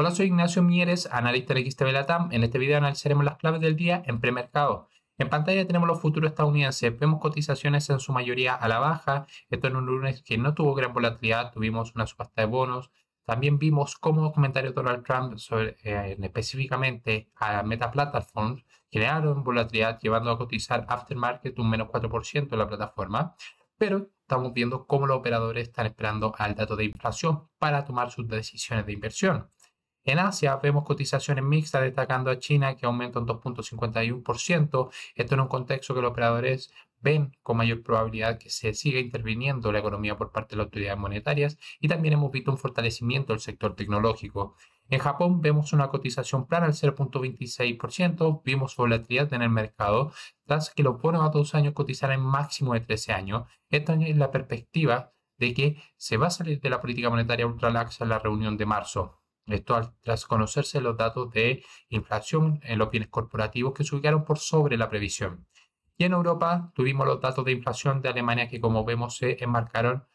Hola, soy Ignacio Mieres, analista de XTB Latam. En este video analizaremos las claves del día en premercado. En pantalla tenemos los futuros estadounidenses. Vemos cotizaciones en su mayoría a la baja. Esto en un lunes que no tuvo gran volatilidad. Tuvimos una subasta de bonos. También vimos cómo los comentarios de Donald Trump eh, específicamente a Meta Platforms generaron volatilidad llevando a cotizar aftermarket un menos 4% en la plataforma. Pero estamos viendo cómo los operadores están esperando al dato de inflación para tomar sus decisiones de inversión. En Asia vemos cotizaciones mixtas destacando a China que aumenta un 2.51%. Esto en un contexto que los operadores ven con mayor probabilidad que se siga interviniendo la economía por parte de las autoridades monetarias y también hemos visto un fortalecimiento del sector tecnológico. En Japón vemos una cotización plana al 0.26%, vimos volatilidad en el mercado, tras que los bonos a dos años cotizar en máximo de 13 años. Esta es la perspectiva de que se va a salir de la política monetaria ultralaxa en la reunión de marzo. Esto tras conocerse los datos de inflación en los bienes corporativos que se ubicaron por sobre la previsión. Y en Europa tuvimos los datos de inflación de Alemania que como vemos se enmarcaron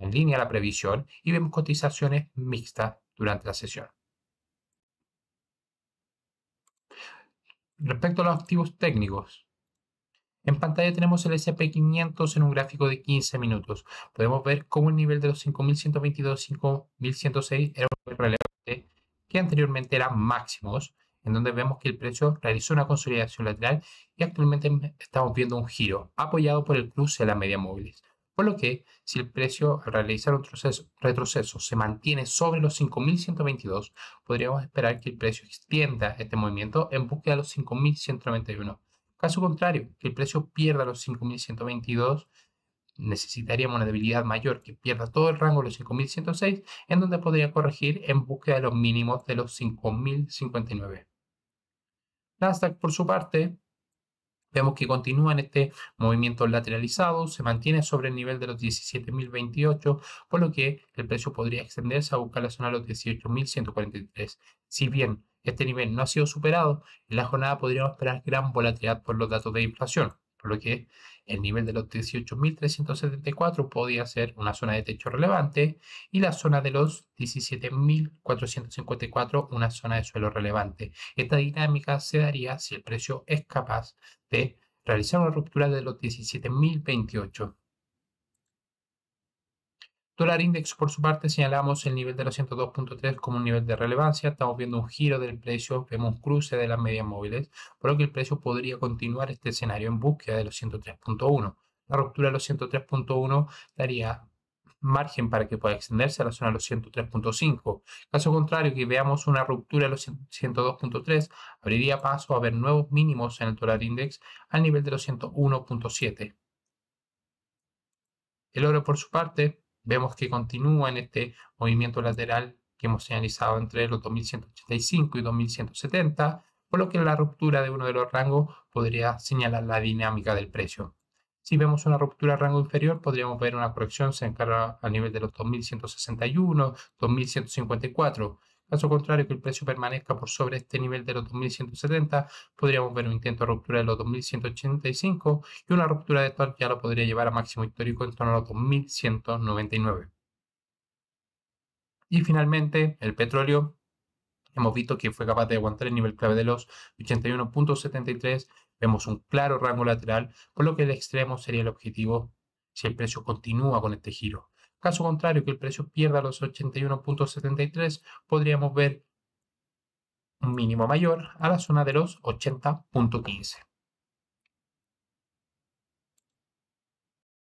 en línea a la previsión y vemos cotizaciones mixtas durante la sesión. Respecto a los activos técnicos, en pantalla tenemos el SP500 en un gráfico de 15 minutos. Podemos ver cómo el nivel de los 5.122-5.106 era muy relevante, que anteriormente eran máximos, en donde vemos que el precio realizó una consolidación lateral y actualmente estamos viendo un giro apoyado por el cruce de la media móviles. Por lo que, si el precio al realizar un retroceso, se mantiene sobre los 5.122, podríamos esperar que el precio extienda este movimiento en búsqueda de los 5.191 Caso contrario, que el precio pierda los 5.122, necesitaríamos una debilidad mayor que pierda todo el rango de los 5.106, en donde podría corregir en búsqueda de los mínimos de los 5.059. Nasdaq, por su parte, vemos que continúa en este movimiento lateralizado, se mantiene sobre el nivel de los 17.028, por lo que el precio podría extenderse a buscar la zona de los 18.143. Si bien este nivel no ha sido superado. En la jornada podríamos esperar gran volatilidad por los datos de inflación, por lo que el nivel de los 18.374 podría ser una zona de techo relevante y la zona de los 17.454 una zona de suelo relevante. Esta dinámica se daría si el precio es capaz de realizar una ruptura de los 17.028. Dólar index, por su parte, señalamos el nivel de los 102.3 como un nivel de relevancia. Estamos viendo un giro del precio, vemos un cruce de las medias móviles, por lo que el precio podría continuar este escenario en búsqueda de los 103.1. La ruptura de los 103.1 daría margen para que pueda extenderse a la zona de los 103.5. Caso contrario, que veamos una ruptura de los 102.3, abriría paso a ver nuevos mínimos en el dólar index al nivel de los 101.7. El oro, por su parte, vemos que continúa en este movimiento lateral que hemos señalizado entre los 2185 y 2170, por lo que la ruptura de uno de los rangos podría señalar la dinámica del precio. Si vemos una ruptura de rango inferior, podríamos ver una corrección se encarga a nivel de los 2161, 2154. Caso contrario, que el precio permanezca por sobre este nivel de los 2170, podríamos ver un intento de ruptura de los 2185 y una ruptura de tal ya lo podría llevar a máximo histórico en torno a los 2199. Y finalmente, el petróleo. Hemos visto que fue capaz de aguantar el nivel clave de los 81.73. Vemos un claro rango lateral, por lo que el extremo sería el objetivo si el precio continúa con este giro. Caso contrario, que el precio pierda los 81.73, podríamos ver un mínimo mayor a la zona de los 80.15.